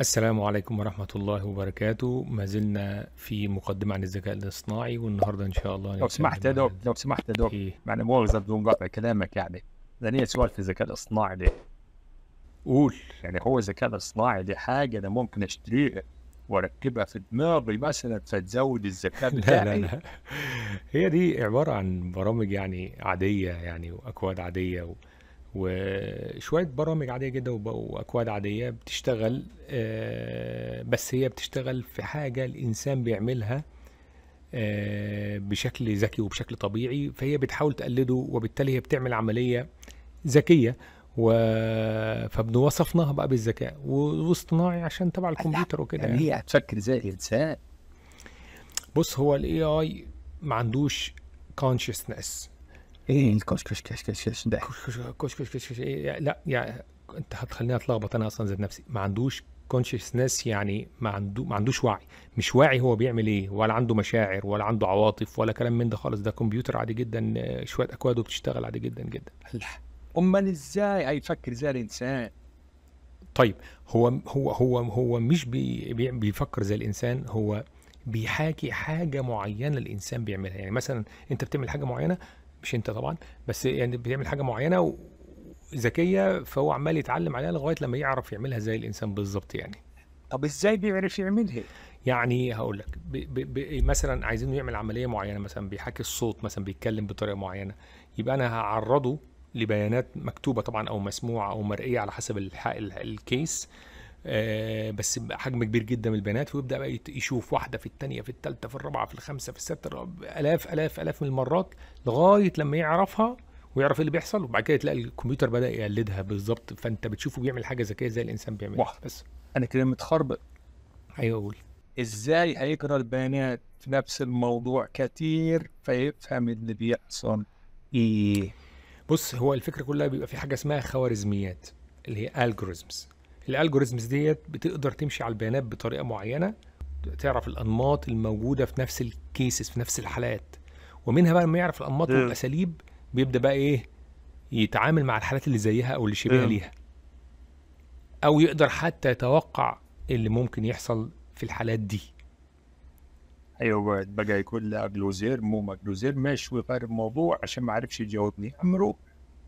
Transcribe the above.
السلام عليكم ورحمة الله وبركاته ما زلنا في مقدمة عن الذكاء الاصطناعي والنهاردة إن شاء الله لو سمحت يا دكتور لو سمحت يا دكتور معنى إيه. مؤاخذة بدون قطع كلامك يعني ده سؤال في الذكاء الاصطناعي ده قول يعني هو الذكاء الاصطناعي دي حاجة أنا ممكن أشتريها واركبها في دماغي مثلا فتزود الذكاء بتاعي لا لا لا هي دي عبارة عن برامج يعني عادية يعني وأكواد عادية و... وشويه برامج عاديه جدا واكواد عاديه بتشتغل آه، بس هي بتشتغل في حاجه الانسان بيعملها آه، بشكل ذكي وبشكل طبيعي فهي بتحاول تقلده وبالتالي هي بتعمل عمليه ذكيه و... فبنوصفناها بقى بالذكاء واصطناعي عشان تبع الكمبيوتر وكده يعني, يعني, هي هتفكر زي الانسان بص هو الاي اي ما عندوش كونشسنس ايه الكوش كوش كوش كوش كوش ده كوش كوش كوش كوش كوش, كوش. إيه لا يعني انت هتخليني اتلخبط انا اصلا ذات نفسي ما عندوش كونشسنس يعني ما عنده ما عندوش وعي مش واعي هو بيعمل ايه ولا عنده مشاعر ولا عنده عواطف ولا كلام من ده خالص ده كمبيوتر عادي جدا شويه اكواد وبتشتغل عادي جدا جدا امال ازاي هيفكر زي الانسان طيب هو هو هو هو مش بي بيفكر زي الانسان هو بيحاكي حاجه معينه الانسان بيعملها يعني مثلا انت بتعمل حاجه معينه مش انت طبعا بس يعني بيعمل حاجه معينه ذكيه فهو عمال يتعلم عليها لغايه لما يعرف يعملها زي الانسان بالظبط يعني طب ازاي بيعرف يعملها يعني هقول لك مثلا عايزينه يعمل عمليه معينه مثلا بيحكي الصوت مثلا بيتكلم بطريقه معينه يبقى انا هعرضه لبيانات مكتوبه طبعا او مسموعه او مرئيه على حسب الكيس آه، بس حجم كبير جدا من البيانات ويبدا بقى يشوف واحده في الثانيه في الثالثه في الرابعه في الخامسه في السادسه الاف الاف الاف من المرات لغايه لما يعرفها ويعرف ايه اللي بيحصل وبعد كده تلاقي الكمبيوتر بدا يقلدها بالظبط فانت بتشوفه بيعمل حاجه ذكيه زي الانسان بيعمل واحد. بس انا كده متخربط ايوه قول ازاي هيقرا البيانات في نفس الموضوع كتير فيفهم اللي بيحصل ايه بص هو الفكره كلها بيبقى في حاجه اسمها خوارزميات اللي هي الجوريزمز الالجوريزمز ديت بتقدر تمشي على البيانات بطريقه معينه تعرف الانماط الموجوده في نفس الكيسز في نفس الحالات ومنها بقى لما يعرف الانماط والاساليب بيبدا بقى ايه يتعامل مع الحالات اللي زيها او اللي شبيهه ليها او يقدر حتى يتوقع اللي ممكن يحصل في الحالات دي ايوه بقى يكون لا جلوزير مو ما جلوزير ماشي ويغير الموضوع عشان ما عرفش يجاوبني عمرو